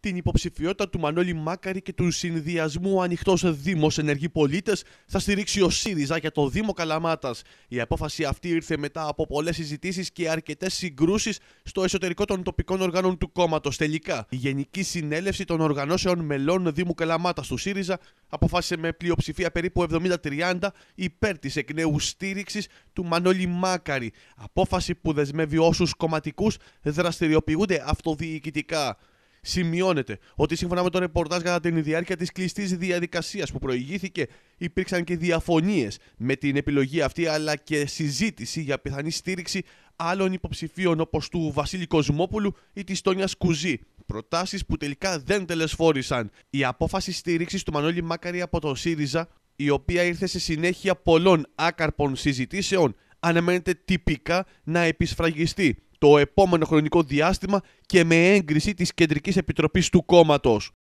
την υποψηφιότητα του Μανώλη Μάκαρη και του συνδυασμού Ανοιχτός Δήμος Ενεργοί Πολίτες θα στηρίξει ο ΣΥΡΙΖΑ για το Δήμο Καλαμάτας. Η απόφαση αυτή ήρθε μετά από πολλές συζητήσεις και αρκετές συγκρούσεις στο εσωτερικό των τοπικών οργάνων του κόμματος. Τελικά, η Γενική Συνέλευση των Οργανώσεων Μελών Δήμου Καλαμάτας του ΣΥΡΙΖΑ αποφάσισε με πλειοψηφία περίπου 70-30 υπέρ της εκ νέου στήριξης του Μανώλη Μάκαρη. Απόφαση που δεσμεύει όσους κομματικούς δραστηριοποιούνται αυτοδιοικητικά. Σημειώνεται ότι σύμφωνα με το ρεπορτάζ κατά την διάρκεια της κλειστής διαδικασίας που προηγήθηκε, υπήρξαν και διαφωνίες με την επιλογή αυτή, αλλά και συζήτηση για πιθανή στήριξη άλλων υποψηφίων όπως του Βασίλη Κοσμόπουλου ή της Τόνιας Κουζή. Προτάσεις που τελικά δεν τελεσφόρησαν. Η απόφαση στήριξης του Μανώλη Μάκαρη από το ΣΥΡΙΖΑ, η οποία ήρθε σε συνέχεια πολλών άκαρπων συζητήσεων, αναμένεται τυπικά να επισφραγιστεί το επόμενο χρονικό διάστημα και με έγκριση της Κεντρικής Επιτροπής του κόμματος.